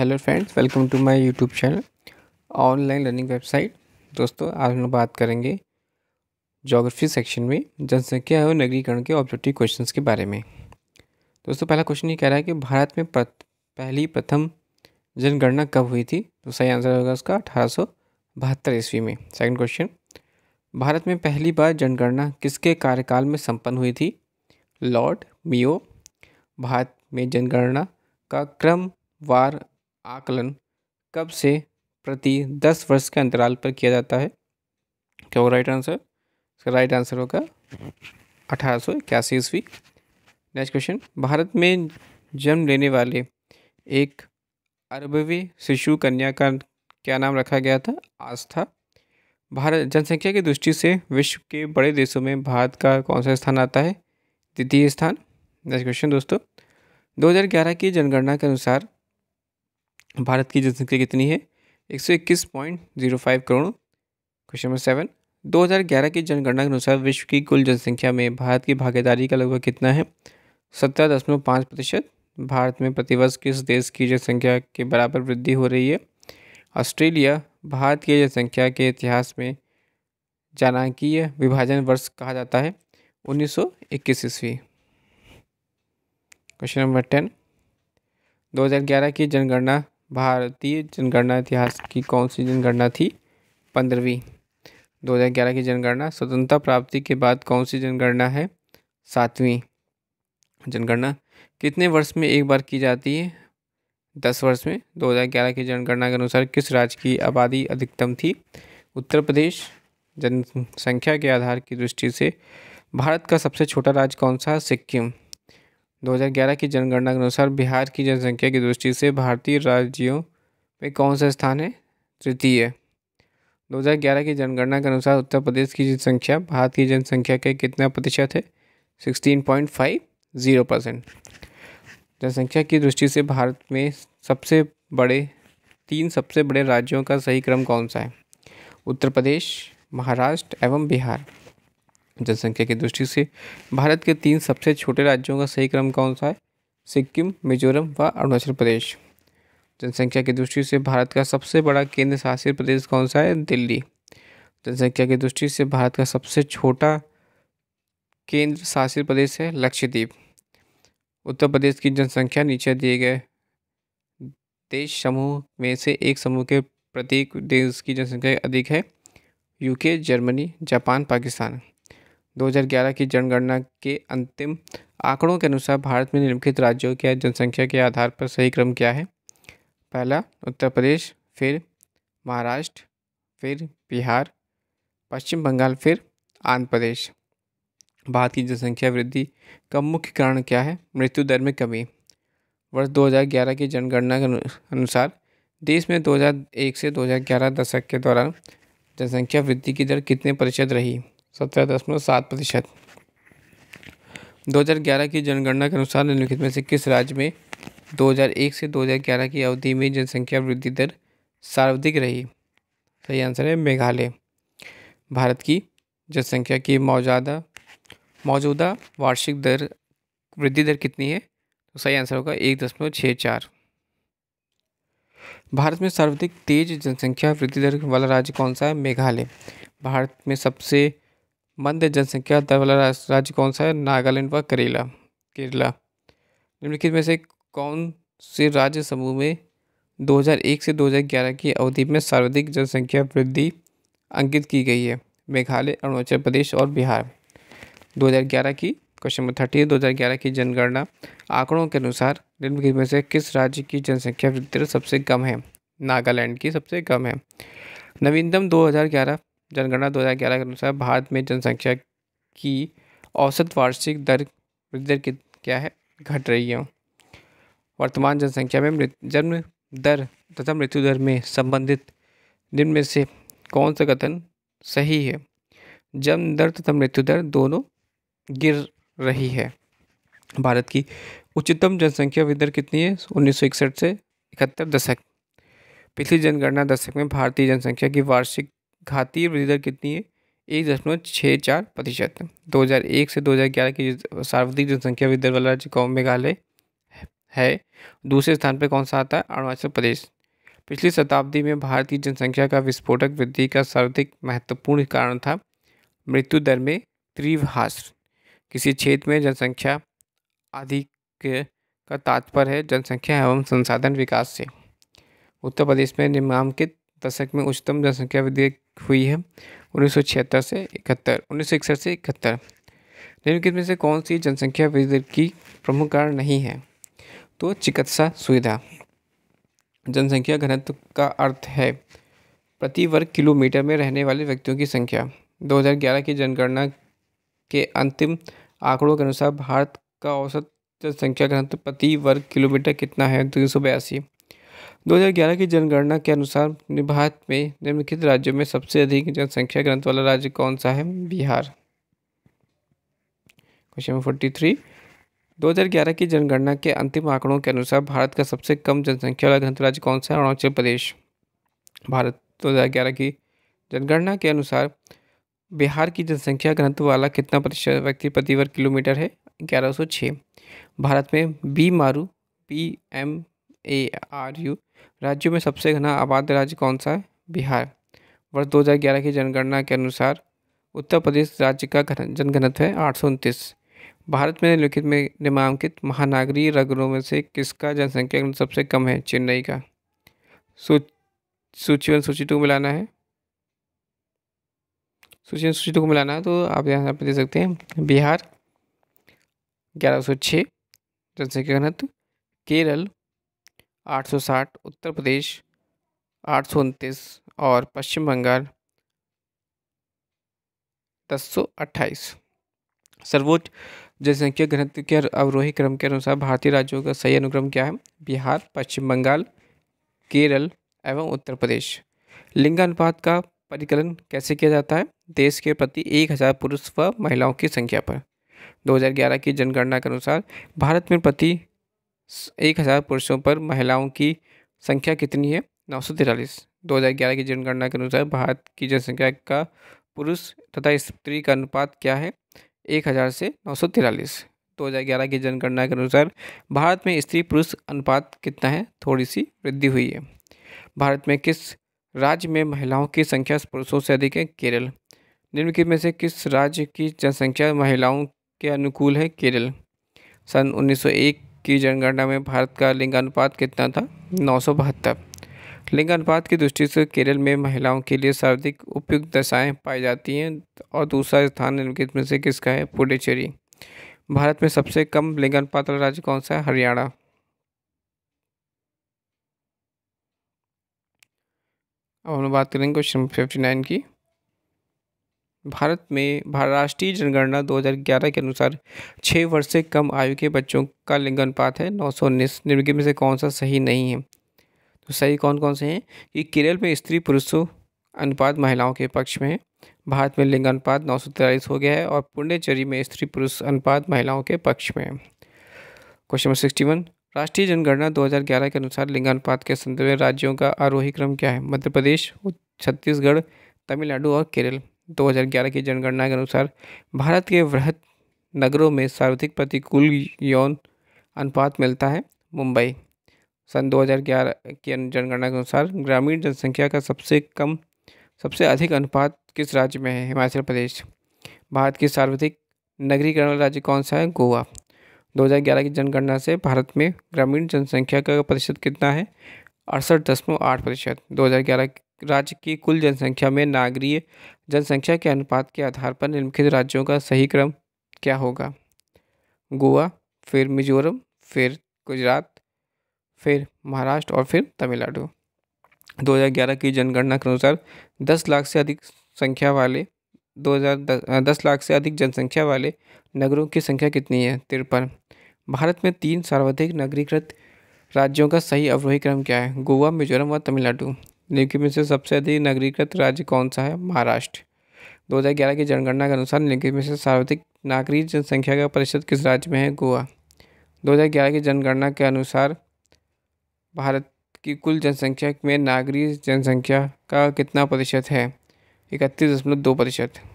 hello friends welcome to my YouTube channel online learning website दोस्तों आज हम बात करेंगे जोग्राफी सेक्शन में जनसंख्या एवं नगरीकरण के ऑब्जेक्टिव क्वेश्चन के बारे में दोस्तों पहला क्वेश्चन ये कह रहा है कि भारत में प्रत, पहली प्रथम जनगणना कब हुई थी तो सही आंसर होगा उसका अठारह ईस्वी में सेकेंड क्वेश्चन भारत में पहली बार जनगणना किसके कार्यकाल में सम्पन्न हुई थी लॉर्ड मियो भारत में जनगणना का क्रम वार आकलन कब से प्रति दस वर्ष के अंतराल पर किया जाता है क्या होगा राइट आंसर इसका राइट आंसर होगा अठारह सौ इक्यासी ईस्वी नेक्स्ट क्वेश्चन भारत में जन्म लेने वाले एक अरबवी शिशु कन्या का क्या नाम रखा गया था आस्था भारत जनसंख्या की दृष्टि से विश्व के बड़े देशों में भारत का कौन सा स्थान आता है द्वितीय स्थान नेक्स्ट क्वेश्चन दोस्तों 2011 की जनगणना के अनुसार भारत की जनसंख्या कितनी है एक सौ इक्कीस point zero five crore question number seven दो हज़ार ग्यारह की जनगणना के अनुसार विश्व की कुल जनसंख्या में भारत की भागीदारी का लगभग कितना है सत्रह दशमलव पाँच प्रतिशत भारत में प्रतिवर्ष किस देश की जनसंख्या के बराबर वृद्धि हो रही है ऑस्ट्रेलिया भारत की जनसंख्या के इतिहास में जनाकीय विभाजन वर्ष कहा जाता है उन्नीस सौ इक्कीस ईस्वी क्वेश्चन नंबर टेन ग्यारह की जनगणना भारतीय जनगणना इतिहास की कौन सी जनगणना थी पंद्रहवीं 2011 की जनगणना स्वतंत्रता प्राप्ति के बाद कौन सी जनगणना है सातवीं जनगणना कितने वर्ष में एक बार की जाती है दस वर्ष में 2011 की जनगणना के अनुसार किस राज्य की आबादी अधिकतम थी उत्तर प्रदेश जनसंख्या के आधार की दृष्टि से भारत का सबसे छोटा राज्य कौन सा सिक्किम 2011 की जनगणना के अनुसार बिहार की जनसंख्या की दृष्टि से भारतीय राज्यों में कौन सा स्थान है तृतीय 2011 की जनगणना के अनुसार उत्तर प्रदेश की जनसंख्या भारत की जनसंख्या के कितना प्रतिशत है sixteen point five zero percent जनसंख्या की दृष्टि से भारत में सबसे बड़े तीन सबसे बड़े राज्यों का सही क्रम कौन सा है उत्तर प्रदेश महाराष्ट्र एवं बिहार जनसंख्या की दृष्टि से भारत के तीन सबसे छोटे राज्यों का सही क्रम कौन सा है सिक्किम मिजोरम व अरुणाचल प्रदेश जनसंख्या की दृष्टि से भारत का सबसे बड़ा केंद्र शासित प्रदेश कौन सा है दिल्ली जनसंख्या की दृष्टि से भारत का सबसे छोटा केंद्र शासित प्रदेश है लक्षद्वीप उत्तर प्रदेश की जनसंख्या नीचे दिए गए देश समूह में से एक समूह के प्रत्येक देश की जनसंख्या अधिक है यूके जर्मनी जापान पाकिस्तान 2011 की जनगणना के अंतिम आंकड़ों के अनुसार भारत में निम्नलिखित राज्यों के जनसंख्या के आधार पर सही क्रम क्या है पहला उत्तर प्रदेश फिर महाराष्ट्र फिर बिहार पश्चिम बंगाल फिर आंध्र प्रदेश भारत की जनसंख्या वृद्धि का मुख्य कारण क्या है मृत्यु दर में कमी वर्ष 2011 की जनगणना के अनुसार देश में 2001 से 2011 दशक के दौरान जनसंख्या वृद्धि की दर कितने प्रतिशत रही सत्रह दशमलव सात प्रतिशत दो हज़ार ग्यारह की जनगणना के अनुसार निम्नलिखित में से किस राज्य में दो हज़ार एक से दो हज़ार ग्यारह की अवधि में जनसंख्या वृद्धि दर सर्वाधिक रही सही आंसर है मेघालय भारत की जनसंख्या की मौजूदा मौजूदा वार्षिक दर वृद्धि दर कितनी है तो सही आंसर होगा एक दशमलव छः चार भारत में सर्वाधिक तेज जनसंख्या वृद्धि दर वाला राज्य कौन सा है मेघालय भारत में सबसे मध्य जनसंख्या दर वाला राज्य कौन सा है नागालैंड व करेला केरला निम्नलिखित में से कौन से राज्य समूह में 2001 से 2011 की अवधि में सर्वाधिक जनसंख्या वृद्धि अंकित की गई है मेघालय अरुणाचल प्रदेश और बिहार 2011 की क्वेश्चन नंबर थर्टी दो हज़ार ग्यारह की जनगणना आंकड़ों के अनुसार निम्नलिखित में से किस राज्य की जनसंख्या वृद्धि सबसे कम है नागालैंड की सबसे कम है नवीनतम 2011 जनगणना 2011 के अनुसार भारत में जनसंख्या की औसत वार्षिक दर वृद्धि दर की क्या है घट रही है वर्तमान जनसंख्या में जन्म दर तथा मृत्यु दर में संबंधित निम्न में से कौन सा कथन सही है जन्म दर तथा मृत्यु दर दोनों गिर रही है भारत की उच्चतम जनसंख्या वृद्धि दर कितनी है उन्नीस से इकहत्तर दशक पिछली जनगणना दशक में भारतीय जनसंख्या की वार्षिक घातीय वृद्धि दर कितनी है एक दशमलव छः चार प्रतिशत दो हज़ार एक से दो हज़ार ग्यारह की सार्वधिक जनसंख्या वृद्धि वाला राज्य कौन मेघालय है दूसरे स्थान पर कौन सा आता है अरुणाचल प्रदेश पिछली शताब्दी में भारत की जनसंख्या का विस्फोटक वृद्धि का सर्वाधिक महत्वपूर्ण कारण था मृत्यु दर में तीव्र किसी क्षेत्र में जनसंख्या अधिक का तात्पर्य है जनसंख्या एवं संसाधन विकास से उत्तर प्रदेश में निम्नांकित दशक में उच्चतम जनसंख्या वृद्धि हुई है उन्नीस से इकहत्तर उन्नीस से इकहत्तर निम्नलिखित में से कौन सी जनसंख्या वृद्धि की प्रमुख कारण नहीं है तो चिकित्सा सुविधा जनसंख्या घनत्व का अर्थ है प्रति वर्ग किलोमीटर में रहने वाले व्यक्तियों की संख्या 2011 की जनगणना के अंतिम आंकड़ों के अनुसार भारत का औसत जनसंख्या घनत्व प्रति वर्ग किलोमीटर कितना है तीन तो सौ बयासी 2011 की जनगणना के अनुसार भारत में निम्नलिखित राज्यों में सबसे अधिक जनसंख्या ग्रंथ वाला राज्य कौन सा है Bihar question number forty three ग्यारह की जनगणना के अंतिम आंकड़ों के अनुसार भारत का सबसे कम जनसंख्या वाला ग्रंथ राज्य कौन सा है अरुणाचल प्रदेश भारत 2011 की जनगणना के अनुसार बिहार की जनसंख्या ग्रंथ वाला कितना प्रतिशत व्यक्ति प्रति वर्ग किलोमीटर है छः भारत में Bimaru P M A R U राज्यों में सबसे घना आबाद राज्य कौन सा है बिहार वर्ष 2011 की जनगणना के अनुसार उत्तर प्रदेश राज्य का जनघनत्व है आठ भारत में लिखित में नामांकित महानागरी नगरों में से किसका जनसंख्या सबसे कम है चेन्नई का सूची वन सूची टू मिलाना है सूची वन सूची टू को मिलाना है तो आप यहाँ पर दे सकते हैं बिहार ग्यारह सौ छः जनसंख्या घनत्व केरल 860 उत्तर प्रदेश आठ और पश्चिम बंगाल दस सर्वोच्च जनसंख्या घनत्व के अवरोही क्रम के अनुसार भारतीय राज्यों का सही अनुक्रम क्या है बिहार पश्चिम बंगाल केरल एवं उत्तर प्रदेश लिंगानुपात का परिकलन कैसे किया जाता है देश के प्रति एक हज़ार पुरुष व महिलाओं की संख्या पर 2011 की जनगणना के अनुसार भारत में प्रति एक हज़ार पुरुषों पर महिलाओं की संख्या कितनी है नौ सौ तिरालीस दो हज़ार ग्यारह की जनगणना के अनुसार भारत की जनसंख्या का पुरुष तथा स्त्री का अनुपात क्या है एक हज़ार से नौ सौ तिरालीस दो हज़ार ग्यारह की जनगणना के अनुसार भारत में स्त्री पुरुष अनुपात कितना है थोड़ी सी वृद्धि हुई है भारत में किस राज्य में महिलाओं की संख्या पुरुषों से अधिक है केरल निम्नलिखित में से किस राज्य की जनसंख्या महिलाओं के अनुकूल है केरल सन 1901 की जनगणना में भारत का लिंगानुपात कितना था नौ सौ बहत्तर लिंगानुपात की दृष्टि से केरल में महिलाओं के लिए सर्वाधिक उपयुक्त दशाएँ पाई जाती हैं और दूसरा स्थान निम्नलिखित में से किसका है पुडुचेरी भारत में सबसे कम लिंगानुपात वाला राज्य कौन सा है हरियाणा अब हम बात करेंगे क्वेश्चन फिफ्टी नाइन की भारत में राष्ट्रीय जनगणना 2011 के अनुसार छः वर्ष से कम आयु के बच्चों का लिंगानुपात है नौ सौ उन्नीस निम्नलिखित में से कौन सा सही नहीं है तो सही कौन कौन से हैं कि केरल में स्त्री पुरुषों अनुपात महिलाओं के पक्ष में है भारत में लिंगानुपात नौ हो गया है और पुण्यचरी में स्त्री पुरुष अनुपात महिलाओं के पक्ष में है क्वेश्चन नंबर सिक्सटी वन राष्ट्रीय जनगणना 2011 के अनुसार लिंगानुपात के संदर्भ में राज्यों का आरोही क्रम क्या है मध्य प्रदेश छत्तीसगढ़ तमिलनाडु और केरल 2011 की जनगणना के अनुसार भारत के वृहत नगरों में सर्वाधिक प्रतिकूल यौन अनुपात मिलता है मुंबई सन 2011 की जनगणना के अनुसार ग्रामीण जनसंख्या का सबसे कम सबसे अधिक अनुपात किस राज्य में है हिमाचल प्रदेश भारत की सर्वाधिक नगरीकरण राज्य कौन सा है गोवा 2011 की जनगणना से भारत में ग्रामीण जनसंख्या का प्रतिशत कितना है अड़सठ दशमलव आठ प्रतिशत दो राज्य की कुल जनसंख्या में नागरीय जनसंख्या के अनुपात के आधार पर निम्नलिखित राज्यों का सही क्रम क्या होगा गोवा फिर मिजोरम फिर गुजरात फिर महाराष्ट्र और फिर तमिलनाडु 2011 की जनगणना के अनुसार 10 लाख से अधिक संख्या वाले 2010 दस लाख से अधिक जनसंख्या वाले नगरों की संख्या कितनी है तिरपन भारत में तीन सर्वाधिक नगरीकृत राज्यों का सही अवरोही क्रम क्या है गोवा मिजोरम और तमिलनाडु निम्नलिखित में से सबसे अधिक नगरीकृत राज्य कौन सा है महाराष्ट्र 2011 की जनगणना के अनुसार निम्नलिखित में से सर्वाधिक नागरिक जनसंख्या का प्रतिशत किस राज्य में है गोवा 2011 की जनगणना के अनुसार भारत की कुल जनसंख्या में नागरिक जनसंख्या का कितना प्रतिशत है इकतीस दशमलव दो प्रतिशत